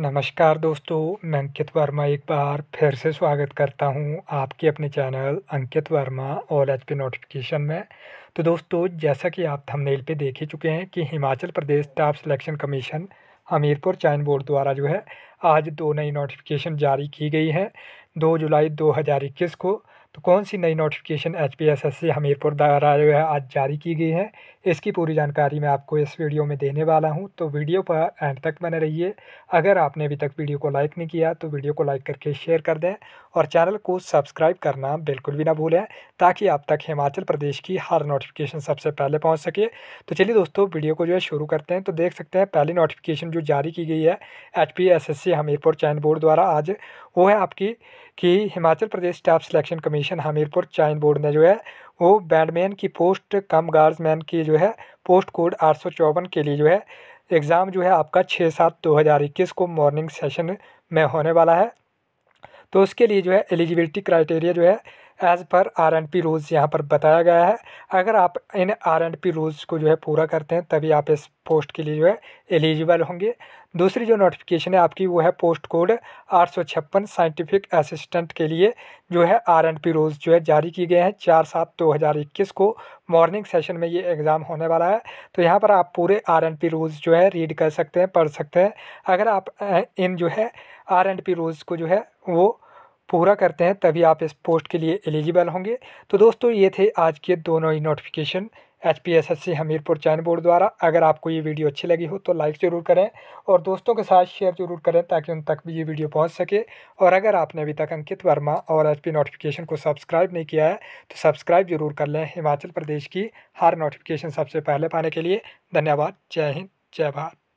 नमस्कार दोस्तों मैं अंकित वर्मा एक बार फिर से स्वागत करता हूं आपके अपने channel Ankit Verma all H P notification में तो दोस्तों जैसा कि आप थंबनेल पे देख ही चुके हैं कि Himachal Pradesh staff selection commission Hamirpur चयन बोर्ड द्वारा जो है आज दो नई नोटिफिकेशन जारी की गई है दो जुलाई दो को तो कौन सी नई notification H P S S C Hamirpur द्वारा जो है आज जारी की गई है इसकी पूरी जानकारी मैं आपको इस वीडियो में देने वाला हूं तो वीडियो पर एंड तक बने रहिए अगर आपने अभी तक वीडियो को लाइक नहीं किया तो वीडियो को लाइक करके शेयर कर दें और चैनल को सब्सक्राइब करना बिल्कुल भी ना भूलें ताकि आप तक हिमाचल प्रदेश की हर नोटिफिकेशन सबसे पहले पहुँच सके तो चलिए दोस्तों वीडियो को जो है शुरू करते हैं तो देख सकते हैं पहली नोटिफिकेशन जो जारी की गई है H P S S C Hamirpur चयन बोर्ड द्वारा आज वो है आपकी कि Himachal Pradesh staff selection commission Hamirpur चाइन बोर्ड ने जो है वो बैंडमैन की पोस्ट कम गार्ड्समैन की जो है पोस्ट कोड आठ के लिए जो है एग्ज़ाम जो है आपका छः सात दो हज़ार इक्कीस को मॉर्निंग सेशन में होने वाला है तो उसके लिए जो है एलिजिबिलिटी क्राइटेरिया जो है as per are and P rules यहाँ पर बताया गया है अगर आप इन आर एंड पी रूल्स को जो है पूरा करते हैं तभी आप इस पोस्ट के लिए जो है एलिजिबल होंगे दूसरी जो नोटिफिकेशन है आपकी वो है पोस्ट कोड आठ सौ छप्पन साइंटिफिक असिस्टेंट के लिए जो है आर एंड पी रूल्स जो है जारी किए गए हैं चार सात दो हज़ार इक्कीस को मॉर्निंग सेशन में ये एग्ज़ाम होने वाला है तो यहाँ पर आप पूरे आर एंड पी रूल्स जो है रीड कर सकते हैं पढ़ सकते हैं अगर आप इन जो है आर एंड पी रूल्स को जो है वो पूरा करते हैं तभी आप इस पोस्ट के लिए एलिजिबल होंगे तो दोस्तों ये थे आज के दोनों ही notification H P S S C Hamirpur चैन बोर्ड द्वारा अगर आपको ये वीडियो अच्छी लगी हो तो लाइक ज़रूर करें और दोस्तों के साथ शेयर जरूर करें ताकि उन तक भी ये वीडियो पहुंच सके और अगर आपने अभी तक अंकित वर्मा और एच पी नोटिफिकेशन को सब्सक्राइब नहीं किया है तो सब्सक्राइब जरूर कर लें हिमाचल प्रदेश की हर नोटिफिकेशन सबसे पहले पाने के लिए धन्यवाद जय हिंद जय भारत